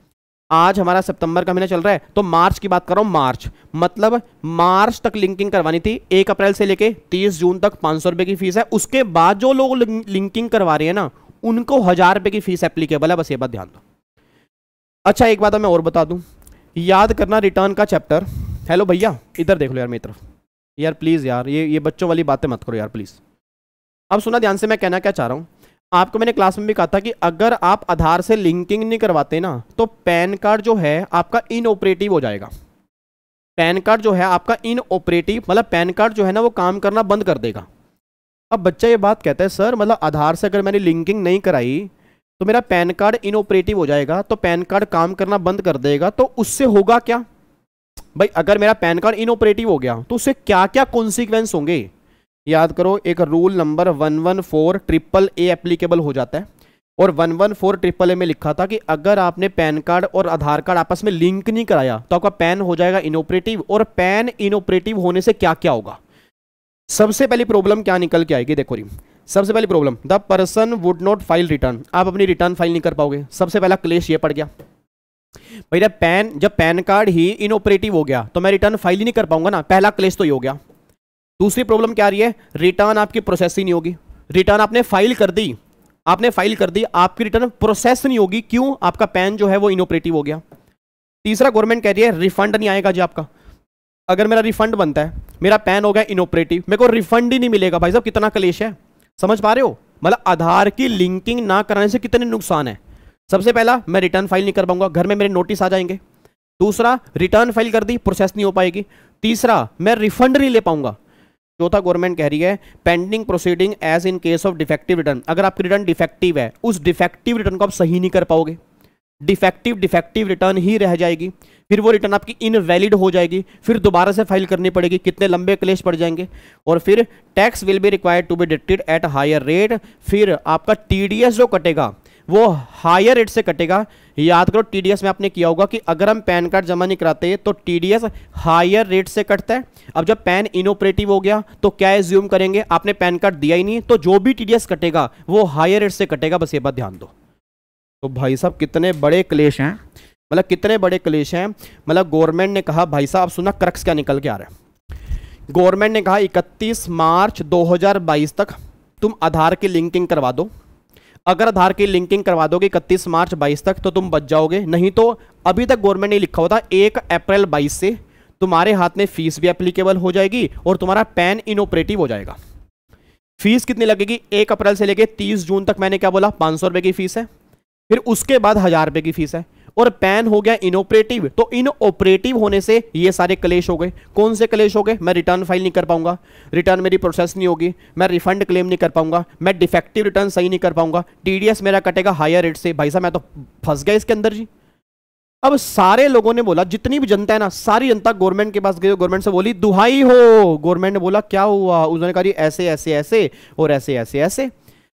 आज हमारा सितंबर का महीना चल रहा है तो मार्च की बात कर रहा हूँ मार्च मतलब मार्च तक लिंकिंग करवानी थी एक अप्रैल से लेके तीस जून तक पाँच सौ रुपये की फीस है उसके बाद जो लोग लिंकिंग करवा रहे हैं ना उनको हजार रुपये की फीस एप्लीकेबल है बस ये बात ध्यान दो अच्छा एक बात मैं और बता दूँ याद करना रिटर्न का चैप्टर हेलो भैया इधर देख लो यार मेरी तरफ यार प्लीज़ यार ये ये बच्चों वाली बातें मत करो यार प्लीज़ अब सुना ध्यान से मैं कहना क्या चाह रहा हूँ आपको मैंने क्लास में भी कहा था कि अगर आप आधार से लिंकिंग नहीं करवाते ना तो पैन कार्ड जो है आपका इन ऑपरेटिव हो जाएगा पैन कार्ड जो है आपका इन ऑपरेटिव मतलब पैन कार्ड जो है ना वो काम करना बंद कर देगा अब बच्चा ये बात कहता है सर मतलब आधार से अगर मैंने लिंकिंग नहीं कराई तो मेरा पैन कार्ड इनऑपरेटिव हो जाएगा तो पैन कार्ड काम करना बंद कर देगा तो उससे होगा क्या भाई अगर मेरा पैन कार्ड इन ऑपरेटिव हो गया तो उससे क्या क्या कॉन्सिक्वेंस होंगे याद करो एक rule number one one four triple A applicable हो जाता है और one one four triple A में लिखा था कि अगर आपने पैन कार्ड और आधार कार्ड आपस में लिंक नहीं कराया तो आपका पैन हो जाएगा इनोपरेटिव और पैन इनोपरेटिव होने से क्या क्या होगा सबसे पहली प्रॉब्लम क्या निकल के आएगी देखो री सबसे पहली problem the person would not file return आप अपनी रिटर्न फाइल नहीं कर पाओगे सबसे पहला क्लेश ये पड़ गया भैया पैन जब पैन कार्ड ही इनऑपरेटिव हो गया तो मैं रिटर्न फाइल ही नहीं कर पाऊंगा ना पहला क्लेश तो ये हो गया दूसरी प्रॉब्लम क्या आ रही है रिटर्न आपकी प्रोसेस ही नहीं होगी रिटर्न आपने फाइल कर दी आपने फाइल कर दी आपकी रिटर्न प्रोसेस नहीं होगी क्यों आपका पैन जो है वो इनोपरेटिव हो गया तीसरा गवर्नमेंट कह रही है रिफंड नहीं आएगा जी आपका अगर मेरा रिफंड बनता है मेरा पैन हो गया इनोपरेटिव मेरे को रिफंड ही नहीं मिलेगा भाई साहब कितना कलेश है समझ पा रहे हो मतलब आधार की लिंकिंग ना कराने से कितने नुकसान है सबसे पहला मैं रिटर्न फाइल नहीं कर पाऊंगा घर में मेरे नोटिस आ जाएंगे दूसरा रिटर्न फाइल कर दी प्रोसेस नहीं हो पाएगी तीसरा मैं रिफंड नहीं ले पाऊंगा चौथा गवर्नमेंट कह रही है pending proceeding as in case of defective return अगर आपकी रिटर्न डिफेक्टिव है उस डिफेक्टिव रिटर्न को आप सही नहीं कर पाओगे डिफेक्टिव डिफेक्टिव रिटर्न ही रह जाएगी फिर वो रिटर्न आपकी इनवैलिड हो जाएगी फिर दोबारा से फाइल करनी पड़ेगी कितने लंबे क्लेश पड़ जाएंगे और फिर tax will be required to be detected at higher rate फिर आपका टीडीएस जो कटेगा वो हायर रेट से कटेगा याद करो टीडीएस में आपने किया होगा कि अगर हम पैन कार्ड जमा नहीं कराते तो टीडीएस हायर रेट से कटता है अब जब पैन इनोपरेटिव हो गया तो क्या एज्यूम करेंगे आपने पैन कार्ड दिया ही नहीं तो जो भी टीडीएस कटेगा वो हायर रेट से कटेगा बस ये बात ध्यान दो तो भाई साहब कितने बड़े क्लेश हैं मतलब कितने बड़े क्लेश हैं मतलब गवर्नमेंट ने कहा भाई साहब सुना क्रक्स क्या निकल के आ रहा है गवर्नमेंट ने कहा 31 मार्च 2022 तक तुम आधार की लिंकिंग करवा दो अगर आधार की लिंकिंग करवा दोगे इकतीस मार्च बाईस तक तो तुम बच जाओगे नहीं तो अभी तक गवर्नमेंट ने लिखा होता एक अप्रैल बाईस से तुम्हारे हाथ में फीस भी एप्लीकेबल हो जाएगी और तुम्हारा पैन इनऑपरेटिव हो जाएगा फीस कितनी लगेगी एक अप्रैल से लेकर तीस जून तक मैंने क्या बोला पाँच सौ रुपए की फीस है फिर उसके बाद हज़ार रुपए की फीस है और पैन हो गया इनऑपरेटिव तो इनऑपरेटिव होने से ये सारे क्लेश हो गए कौन से क्लेश हो गए मैं रिटर्न फाइल नहीं कर पाऊंगा रिटर्न मेरी प्रोसेस नहीं होगी मैं रिफंड क्लेम नहीं कर पाऊंगा मैं डिफेक्टिव रिटर्न सही नहीं कर पाऊंगा टीडीएस मेरा कटेगा हायर रेट से भाई साहब मैं तो फंस गया इसके अंदर जी अब सारे लोगों ने बोला जितनी भी जनता है ना सारी जनता गवर्नमेंट के पास गई गवर्नमेंट से बोली दुहाई हो गवर्नमेंट ने बोला क्या हुआ उसने कहा ऐसे ऐसे ऐसे और ऐसे ऐसे ऐसे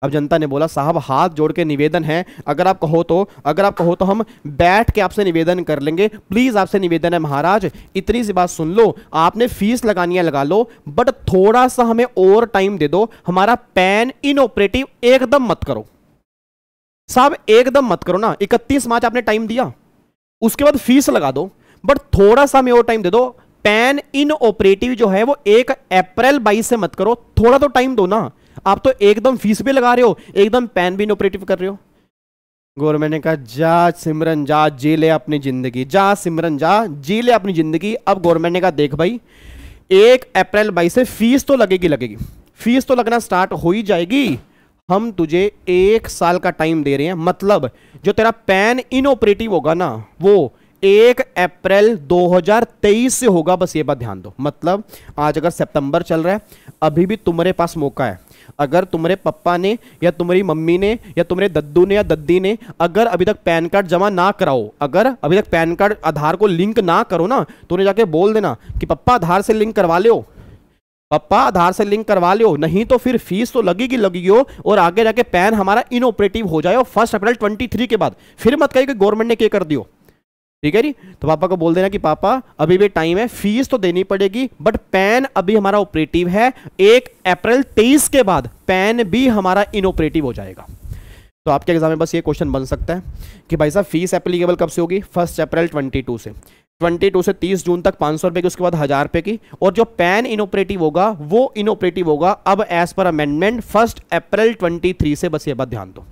अब जनता ने बोला साहब हाथ जोड़ के निवेदन है अगर आप कहो तो अगर आप कहो तो हम बैठ के आपसे निवेदन कर लेंगे प्लीज़ आपसे निवेदन है महाराज इतनी सी बात सुन लो आपने फीस लगानी है लगा लो बट थोड़ा सा हमें ओवर टाइम दे दो हमारा पैन ऑपरेटिव एकदम मत करो साहब एकदम मत करो ना इकतीस मार्च आपने टाइम दिया उसके बाद फीस लगा दो बट थोड़ा सा हमें ओवर टाइम दे दो पैन इन ऑपरेटिव जो है वो एक अप्रैल बाईस से मत करो थोड़ा तो टाइम दो ना आप तो एकदम फीस भी लगा रहे हो एकदम पैन भी ऑपरेटिव कर रहे हो गवर्नमेंट ने कहा जा सिमरन जा जी ले अपनी जिंदगी जा सिमरन जा जी ले अपनी जिंदगी अब गवर्नमेंट ने कहा देख भाई एक अप्रैल बाई से फीस तो लगेगी लगेगी फीस तो लगना स्टार्ट हो ही जाएगी हम तुझे एक साल का टाइम दे रहे हैं मतलब जो तेरा पैन इनऑपरेटिव होगा ना वो एक अप्रैल 2023 से होगा बस ये बात ध्यान दो मतलब आज अगर सितंबर चल रहा है अभी भी तुम्हारे पास मौका है अगर तुम्हारे पप्पा ने या तुम्हारी मम्मी ने या तुम्हारे दद्दू ने या दद्दी ने अगर अभी तक पैन कार्ड जमा ना कराओ अगर अभी तक पैन कार्ड आधार को लिंक ना करो ना तो उन्हें जाके बोल देना कि पप्पा आधार से लिंक करवा लो पप्पा आधार से लिंक करवा लियो नहीं तो फिर फीस तो लगेगी लगी हो और आगे जाके पैन हमारा इनऑपरेटिव हो जाए और फर्स्ट अप्रैल 23 के बाद फिर मत कही कि गवर्नमेंट ने क्या कर दियो ठीक है जी तो पापा को बोल देना कि पापा अभी भी टाइम है फीस तो देनी पड़ेगी बट पैन अभी हमारा ऑपरेटिव है एक अप्रैल तेईस के बाद पैन भी हमारा इनऑपरेटिव हो जाएगा तो आपके एग्जाम में बस ये क्वेश्चन बन सकता है कि भाई साहब फीस एप्लीकेबल कब से होगी फर्स्ट अप्रैल ट्वेंटी टू से ट्वेंटी टू से तीस जून तक पाँच सौ रुपये की उसके बाद हज़ार रुपये की और जो पैन इनऑपरेटिव होगा वो इनऑपरेटिव होगा अब as per amendment first April twenty three से बस ये बात ध्यान दो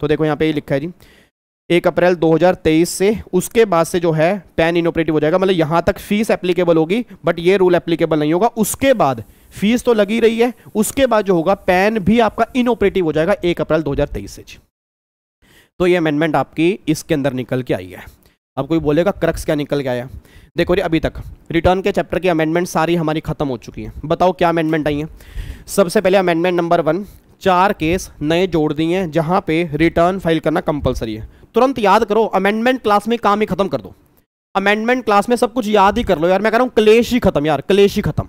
तो देखो यहाँ पे ये लिखा है जी एक अप्रैल 2023 से उसके बाद से जो है पैन इनोपरेटिव हो जाएगा मतलब यहां तक फीस एप्लीकेबल होगी बट ये रूल एप्लीकेबल नहीं होगा उसके बाद फीस तो लगी रही है उसके बाद जो होगा पैन भी आपका इनोपरेटिव हो जाएगा एक अप्रैल 2023 से तो ये अमेंडमेंट आपकी इसके अंदर निकल के आई है अब कोई बोलेगा क्रक्स क्या निकल के आया देखो रे अभी तक रिटर्न के चैप्टर की अमेंडमेंट सारी हमारी खत्म हो चुकी है बताओ क्या अमेंडमेंट आई है सबसे पहले अमेंडमेंट नंबर वन चार केस नए जोड़ दिए हैं जहां पे रिटर्न फाइल करना कंपलसरी है तुरंत याद करो अमेंडमेंट क्लास में काम ही खत्म कर दो अमेंडमेंट क्लास में सब कुछ याद ही कर लो यार मैं कह रहा हूँ क्लेश ही खत्म यार क्लेश ही खत्म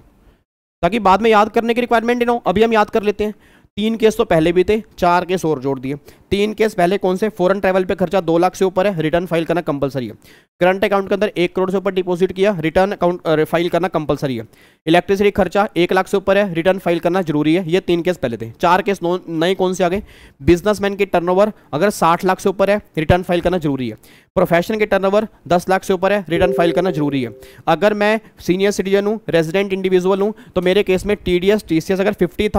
ताकि बाद में याद करने की रिक्वायरमेंट ना हो अभी हम याद कर लेते हैं तीन केस तो पहले भी थे चार केस और जोड़ दिए तीन केस पहले कौन से फॉरन ट्रैवल पे खर्चा दो लाख से ऊपर है रिटर्न फाइल करना कंपलसरी है करंट अकाउंट के अंदर एक करोड़ से ऊपर डिपॉजिट किया रिटर्न अकाउंट फाइल करना कंपलसरी है इलेक्ट्रिसिटी खर्चा एक लाख से ऊपर है रिटर्न फाइल करना जरूरी है ये तीन केस पहले थे चार केस नए कौन से आ गए बिजनेसमैन की टर्नओवर अगर साठ लाख से ऊपर है रिटर्न फाइल करना जरूरी है प्रोफेशन के टर्नओवर दस लाख से ऊपर है रिटर्न फाइल करना जरूरी है अगर मैं सीनियर सिटीजन हूँ रेजिडेंट इंडिविजुअल हूँ तो मेरे केस में टी डी अगर फिफ्टी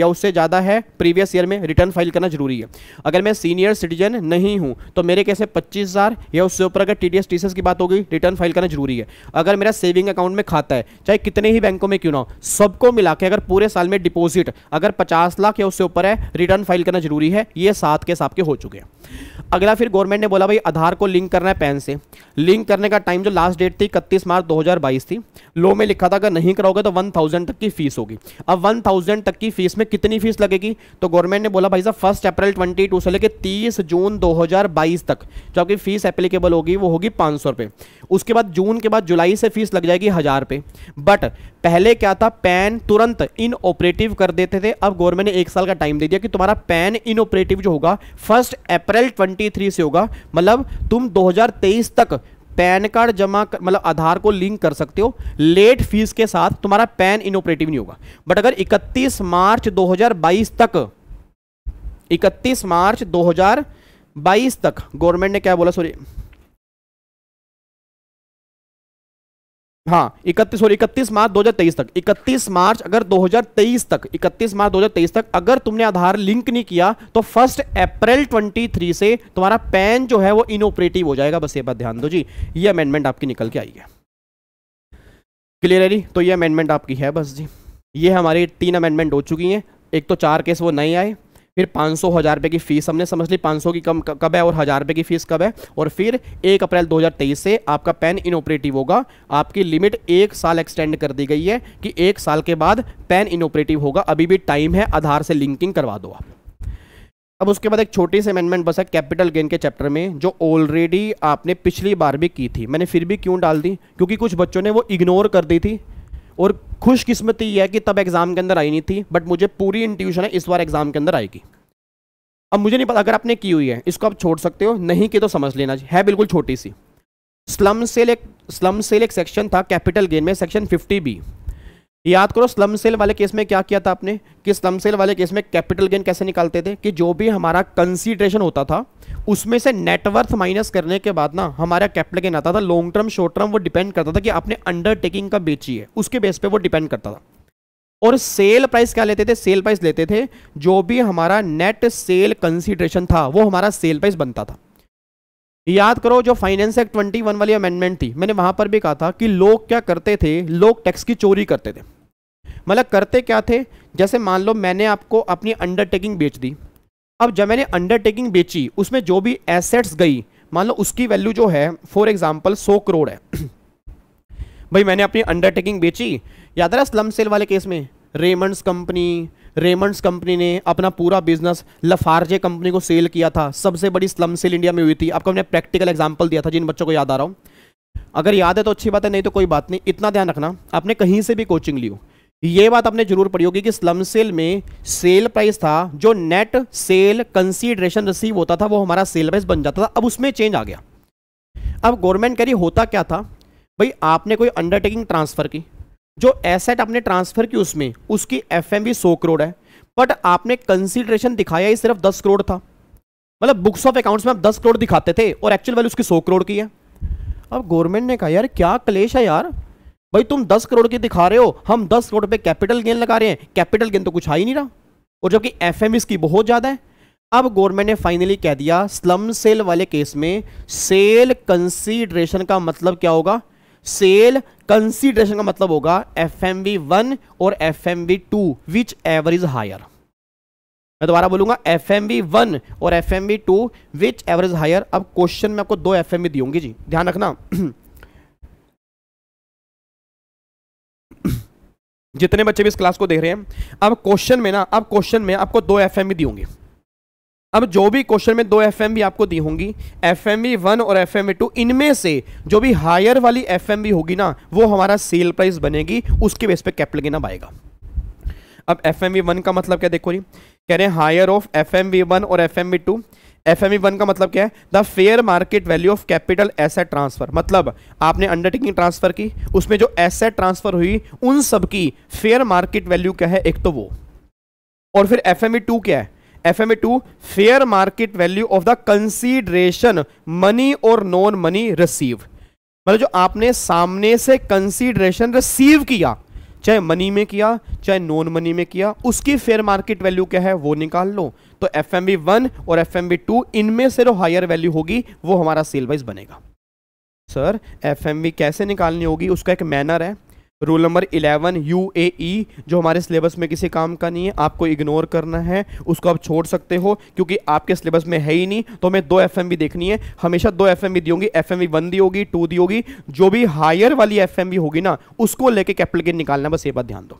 या उससे ज़्यादा है प्रीवियस ईयर में रिटर्न फाइल करना जरूरी है अगर अगर मैं सीनियर सिटीजन नहीं हूं तो मेरे कैसे पच्चीस या उससे ऊपर अगर टी डी की बात होगी रिटर्न फाइल करना जरूरी है अगर मेरा सेविंग अकाउंट में खाता है चाहे कितने ही बैंकों में क्यों ना हो सबको मिला के अगर पूरे साल में डिपोजिट अगर पचास लाख या उससे ऊपर है रिटर्न फाइल करना जरूरी है ये सात केस आपके हो चुके हैं अगला फिर गवर्नमेंट ने बोला भाई आधार को लिंक करना है पैन से लिंक करने का टाइम जो लास्ट डेट थी इकतीस मार्च 2022 थी लो में लिखा था अगर नहीं कराओगे तो 1000 तक की फीस होगी अब 1000 तक की फीस में कितनी फीस लगेगी तो गवर्नमेंट ने बोला भाई साहब फर्स्ट अप्रैल ट्वेंटी टू से लेकर तीस जून 2022 तक जो आपकी फीस एप्लीकेबल होगी वो होगी पाँच सौ रुपये उसके बाद जून के बाद जुलाई से फीस लग जाएगी हज़ार रुपये बट पहले क्या था पैन तुरंत इनऑपरेटिव कर देते थे अब गवर्नमेंट ने एक साल का टाइम दे दिया कि तुम्हारा पैन ऑपरेटिव जो होगा फर्स्ट अप्रैल थ्री से होगा मतलब तुम तेईस तक पैन कार्ड जमा कर, मतलब आधार को लिंक कर सकते हो लेट फीस के साथ तुम्हारा पैन इनऑपरेटिव नहीं होगा बट अगर 31 मार्च 2022 तक इकतीस मार्च 2022 तक गवर्नमेंट ने क्या बोला सॉरी हाँ इकतीस सॉरी इकतीस मार्च 2023 तक 31 मार्च अगर 2023 तक 31 मार्च 2023 तक अगर तुमने आधार लिंक नहीं किया तो फर्स्ट अप्रैल 23 से तुम्हारा पैन जो है वो इनऑपरेटिव हो जाएगा बस ये बात ध्यान दो जी ये अमेंडमेंट आपकी निकल के आई है क्लियर है जी तो ये अमेंडमेंट आपकी है बस जी ये हमारी तीन अमेंडमेंट हो चुकी हैं एक तो चार केस वो नहीं आए फिर पाँच सौ हज़ार रुपये की फ़ीस हमने समझ ली पाँच सौ की कम कब है और हज़ार रुपये की फ़ीस कब है और फिर एक अप्रैल 2023 से आपका पेन इनोपरेटिव होगा आपकी लिमिट एक साल एक्सटेंड कर दी गई है कि एक साल के बाद पेन इनोपरेटिव होगा अभी भी टाइम है आधार से लिंकिंग करवा दो आप अब उसके बाद एक छोटी सी अमेंडमेंट बस है कैपिटल गेन के चैप्टर में जो ऑलरेडी आपने पिछली बार भी की थी मैंने फिर भी क्यों डाल दी क्योंकि कुछ बच्चों ने वो इग्नोर कर दी थी और खुशकिस्मती यह है कि तब एग्ज़ाम के अंदर आई नहीं थी बट मुझे पूरी इंट्यूशन है इस बार एग्ज़ाम के अंदर आएगी अब मुझे नहीं पता अगर आपने की हुई है इसको आप छोड़ सकते हो नहीं की तो समझ लेना है बिल्कुल छोटी सी स्लम सेल एक स्लम सेल एक सेक्शन था कैपिटल गेन में सेक्शन 50 बी याद करो स्लम सेल वाले केस में क्या किया था आपने कि स्लम सेल वाले केस में कैपिटल गेन कैसे निकालते थे कि जो भी हमारा कंसीडरेशन होता था उसमें से नेटवर्थ माइनस करने के बाद ना हमारा कैपिटल गेन आता था लॉन्ग टर्म शॉर्ट टर्म वो डिपेंड करता था कि आपने अंडरटेकिंग का बेची है उसके बेस पे वो डिपेंड करता था और सेल प्राइस क्या लेते थे सेल प्राइस लेते थे जो भी हमारा नेट सेल कंसीडरेशन था वो हमारा सेल प्राइस बनता था याद करो जो फाइनेंस एक्ट ट्वेंटी वन वाली अमेंडमेंट थी मैंने वहां पर भी कहा था कि लोग क्या करते थे लोग टैक्स की चोरी करते थे मतलब करते क्या थे जैसे मान लो मैंने आपको अपनी अंडरटेकिंग बेच दी अब जब मैंने अंडरटेकिंग बेची उसमें जो भी एसेट्स गई मान लो उसकी वैल्यू जो है फॉर एग्जाम्पल सौ करोड़ है भाई मैंने अपनी अंडरटेकिंग बेची याद रहा स्लम सेल वाले केस में रेमंड्स कंपनी रेमंड्स कंपनी ने अपना पूरा बिजनेस लफार्जे कंपनी को सेल किया था सबसे बड़ी स्लम सेल इंडिया में हुई थी आपको हमने प्रैक्टिकल एग्जाम्पल दिया था जिन बच्चों को याद आ रहा हूँ अगर याद है तो अच्छी बात है नहीं तो कोई बात नहीं इतना ध्यान रखना आपने कहीं से भी कोचिंग हो ये बात आपने जरूर पढ़ी होगी कि स्लम सेल में सेल प्राइस था जो नेट सेल कंसीडरेशन रिसीव होता था वो हमारा सेल प्राइस बन जाता था अब उसमें चेंज आ गया अब गवर्नमेंट कह रही होता क्या था भाई आपने कोई अंडरटेकिंग ट्रांसफ़र की जो एसेट आपने ट्रांसफर की उसमें उसकी एफ एम करोड़ है बट आपने कंसिडरेशन दिखाया ही सिर्फ दस करोड़ था मतलब बुक्स ऑफ अकाउंट्स में आप दस करोड़ दिखाते थे और एक्चुअल वैल्यू उसकी सौ करोड़ की है अब गवर्नमेंट ने कहा यार क्या क्लेश है यार भाई तुम दस करोड़ की दिखा रहे हो हम दस करोड़ पे कैपिटल गेन लगा रहे हैं कैपिटल गेन तो कुछ आ ही नहीं रहा और जबकि एफ एम इसकी बहुत ज़्यादा है अब गवर्नमेंट ने फाइनली कह दिया स्लम सेल वाले केस में सेल कंसीडरेशन का मतलब क्या होगा सेल कंसीडरेशन का मतलब होगा एफ एम वी वन और F M V two whichever is higher मैं दोबारा बोलूंगा एफ एम वी वन और F M V two whichever is higher अब क्वेश्चन में आपको दो एफ एम वी दी होंगी जी ध्यान रखना जितने बच्चे भी इस क्लास को देख रहे हैं अब क्वेश्चन में ना अब क्वेश्चन में आपको दो एफ एम वी दूंगी अब जो भी क्वेश्चन में दो एफ भी आपको दी होंगी एफ एम बी वन और एफ एम बी टू इनमें से जो भी हायर वाली एफ एम बी होगी ना वो हमारा सेल प्राइस बनेगी उसके बेस पे कैपिटल गेन अब आएगा अब एफ एम बी वन का मतलब क्या देखो जी कह रहे हैं higher of F M B one और F M B two F M one का मतलब क्या है the fair market value of capital asset transfer मतलब आपने अंडरटेकिंग ट्रांसफर की उसमें जो एसेट ट्रांसफर हुई उन सबकी फेयर मार्केट वैल्यू क्या है एक तो वो और फिर एफ एम टू क्या है F M A two fair market value of the consideration money और नॉन मनी रिसीव मतलब जो आपने सामने से कंसीडरेशन रिसीव किया चाहे मनी में किया चाहे नॉन मनी में किया उसकी फेयर मार्केट वैल्यू क्या है वो निकाल लो तो एफ एम बी वन और एफ एम बी टू इनमें से जो हायर वैल्यू होगी वो हमारा सेल वाइज बनेगा सर एफ एम बी कैसे निकालनी होगी उसका एक मैनर है rule number eleven U A E जो हमारे सिलेबस में किसी काम का नहीं है आपको इग्नोर करना है उसको आप छोड़ सकते हो क्योंकि आपके सिलेबस में है ही नहीं तो हमें दो एफ एम देखनी है हमेशा दो एफ एम बी दी एफ एम वन दी होगी टू दी होगी जो भी हायर वाली एफ एम होगी ना उसको लेके कैपिटल गेन निकालना बस ये बात ध्यान दो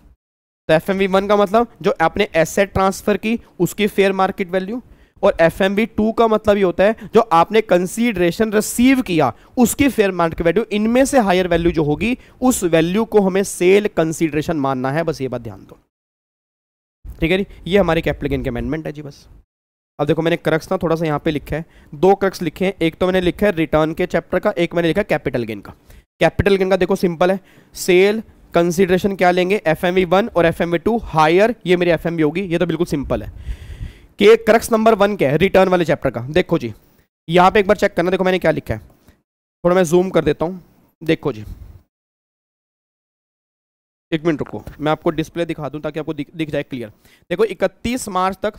तो एफ एम वी वन का मतलब जो आपने एसेट ट्रांसफर की उसकी फेयर मार्केट वैल्यू और एफ एम बी टू का मतलब ये होता है जो आपने कंसीडरेशन रिसीव किया उसकी फेयर मार्केट की वैल्यू इनमें से हायर वैल्यू जो होगी उस वैल्यू को हमें सेल कंसीडरेशन मानना है बस ये बात ध्यान दो ठीक है जी ये हमारे कैप्लिकन के अमेंडमेंट है जी बस अब देखो मैंने क्रक्स ना थोड़ा सा यहाँ पे लिखा है दो क्रक्स लिखे हैं एक तो मैंने लिखा है रिटर्न के चैप्टर का एक मैंने लिखा है कैपिटल गेन का कैपिटल गेन का देखो सिंपल है सेल कंसिडरेशन क्या लेंगे एफ एम वन और एफ एम टू हायर ये मेरी एफ होगी ये तो बिल्कुल सिंपल है कि एक क्रक्स नंबर वन क्या है रिटर्न वाले चैप्टर का देखो जी यहाँ पे एक बार चेक करना देखो मैंने क्या लिखा है थोड़ा मैं जूम कर देता हूँ देखो जी एक मिनट रुको मैं आपको डिस्प्ले दिखा दूँ ताकि आपको दिख, दिख जाए क्लियर देखो 31 मार्च तक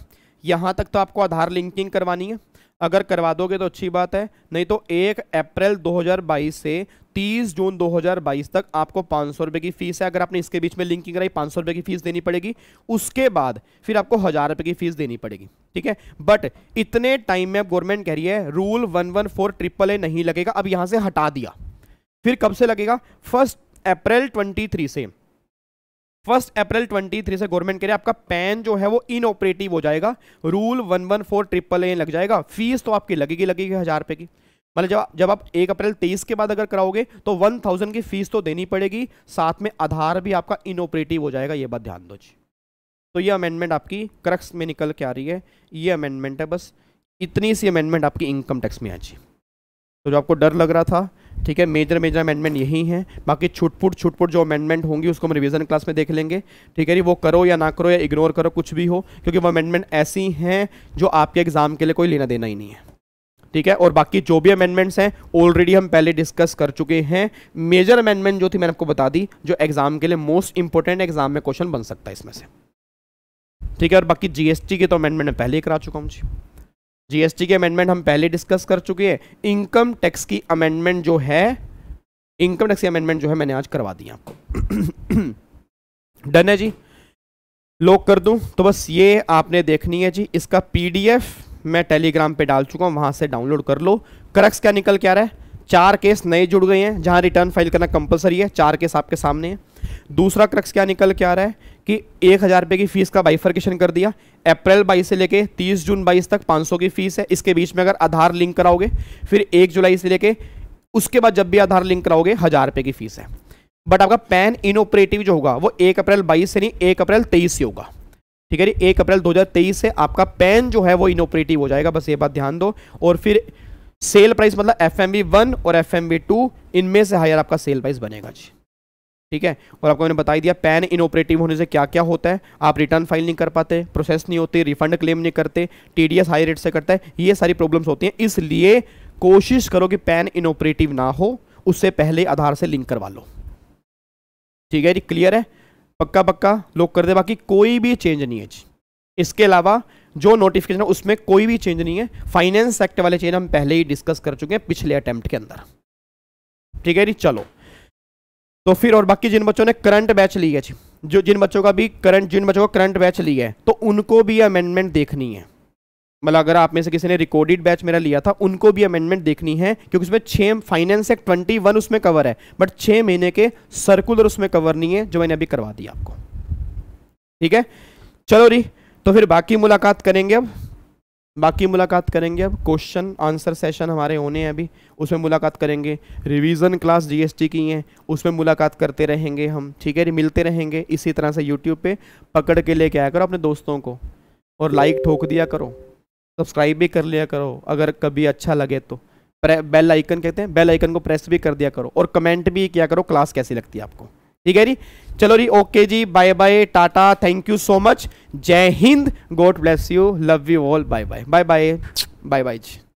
यहाँ तक तो आपको आधार लिंकिंग करवानी है अगर करवा दोगे तो अच्छी बात है नहीं तो एक अप्रैल 2022 से 30 जून 2022 तक आपको पाँच सौ रुपये की फीस है अगर आपने इसके बीच में लिंकिंग कराई पाँच सौ रुपये की फीस देनी पड़ेगी उसके बाद फिर आपको हज़ार रुपये की फीस देनी पड़ेगी ठीक है बट इतने टाइम में गवर्नमेंट कह रही है rule one one four triple A नहीं लगेगा अब यहाँ से हटा दिया फिर कब से लगेगा फर्स्ट अप्रैल ट्वेंटी से फर्स्ट अप्रैल 23 से गवर्नमेंट कह आपका पैन जो है वो इनऑपरेटिव हो जाएगा rule one one four triple A लग जाएगा फीस तो आपकी लगेगी लगेगी हज़ार रुपये की मतलब जब जब आप एक अप्रैल तेईस के बाद अगर कराओगे तो वन थाउजेंड की फीस तो देनी पड़ेगी साथ में आधार भी आपका इनऑपरेटिव हो जाएगा ये बात ध्यान दो जी तो ये अमेंडमेंट आपकी क्रक्स में निकल के आ रही है ये अमेंडमेंट है बस इतनी सी अमेंडमेंट आपकी इनकम टैक्स में आ जी तो जो आपको डर लग रहा था ठीक है मेजर मेजर अमेंडमेंट यही है बाकी छुटपुट छुटपुट जो अमेंडमेंट होंगी उसको हम रिविजन क्लास में देख लेंगे ठीक है जी वो करो या ना करो या इग्नोर करो कुछ भी हो क्योंकि वो अमेंडमेंट ऐसी हैं जो आपके एग्जाम के लिए कोई लेना देना ही नहीं है ठीक है और बाकी जो भी अमेंडमेंट्स हैं ऑलरेडी हम पहले डिस्कस कर चुके हैं मेजर अमेंडमेंट जो थी मैंने आपको बता दी जो एग्जाम के लिए मोस्ट इंपॉर्टेंट एग्जाम में क्वेश्चन बन सकता है इसमें से ठीक है और बाकी जीएसटी के तो अमेंडमेंट मैं पहले ही करा चुका हूँ जी जीएसटी के अमेंडमेंट हम पहले डिस्कस कर चुके हैं इनकम टैक्स की अमेंडमेंट जो है इनकम टैक्स की अमेंडमेंट जो है मैंने आज करवा दी आपको डन है जी लोग कर दूं तो बस ये आपने देखनी है जी इसका पीडीएफ मैं टेलीग्राम पे डाल चुका हूं वहां से डाउनलोड कर लो करक्स क्या निकल के आ रहा है चार केस नए जुड़ गए हैं जहां रिटर्न फाइल करना कंपलसरी है चार केस आपके सामने है दूसरा क्रक्स क्या निकल के आ रहा है कि एक हज़ार रुपये की फ़ीस का बाइफर्केशन कर दिया अप्रैल बाईस से लेके 30 जून बाईस तक 500 की फ़ीस है इसके बीच में अगर आधार लिंक कराओगे फिर एक जुलाई से लेके उसके बाद जब भी आधार लिंक कराओगे हज़ार रुपये की फ़ीस है बट आपका पैन ऑपरेटिव जो होगा वो एक अप्रैल बाईस से नहीं एक अप्रैल तेईस से होगा ठीक है जी एक अप्रैल 2023 से आपका पैन जो है वो इनोपरेटिव हो जाएगा बस ये बात ध्यान दो और फिर सेल प्राइस मतलब एफ एम वन और एफ एम टू इनमें से हायर आपका सेल प्राइस बनेगा जी ठीक है और आपको मैंने बताई दिया पैन इनऑपरेटिव होने से क्या क्या होता है आप रिटर्न फाइल नहीं कर पाते प्रोसेस नहीं होती रिफंड क्लेम नहीं करते टीडीएस हाई रेट से करता है ये सारी प्रॉब्लम्स होती हैं इसलिए कोशिश करो कि पैन इनऑपरेटिव ना हो उससे पहले आधार से लिंक करवा लो ठीक है जी क्लियर है पक्का पक्का लोग कर दे बाकी कोई भी चेंज नहीं है जी इसके अलावा जो नोटिफिकेशन है उसमें कोई भी चेंज नहीं है फाइनेंस एक्ट वाले चेंज हम पहले ही डिस्कस कर चुके हैं पिछले अटैम्प्ट के अंदर ठीक है जी चलो तो फिर और बाकी जिन बच्चों ने करंट बैच लिया है जो जिन बच्चों का भी करंट जिन बच्चों का करंट बैच लिया है तो उनको भी अमेंडमेंट देखनी है मतलब अगर आप में से किसी ने रिकॉर्डेड बैच मेरा लिया था उनको भी अमेंडमेंट देखनी है क्योंकि उसमें छः फाइनेंस एक्ट ट्वेंटी वन उसमें कवर है बट छः महीने के सर्कुलर उसमें कवर नहीं है जो मैंने अभी करवा दिया आपको ठीक है चलो री तो फिर बाकी मुलाकात करेंगे अब बाकी मुलाकात करेंगे अब क्वेश्चन आंसर सेशन हमारे होने हैं अभी उसमें मुलाकात करेंगे रिवीजन क्लास जीएसटी की है उसमें मुलाकात करते रहेंगे हम ठीक है मिलते रहेंगे इसी तरह से यूट्यूब पे पकड़ के लेके आया करो अपने दोस्तों को और लाइक ठोक दिया करो सब्सक्राइब भी कर लिया करो अगर कभी अच्छा लगे तो बेल आइकन कहते हैं बेल आइकन को प्रेस भी कर दिया करो और कमेंट भी किया करो क्लास कैसी लगती है आपको ठीक है जी चलो जी ओके जी bye bye tata thank you so much जय हिंद God bless you love you all bye bye bye bye bye bye ji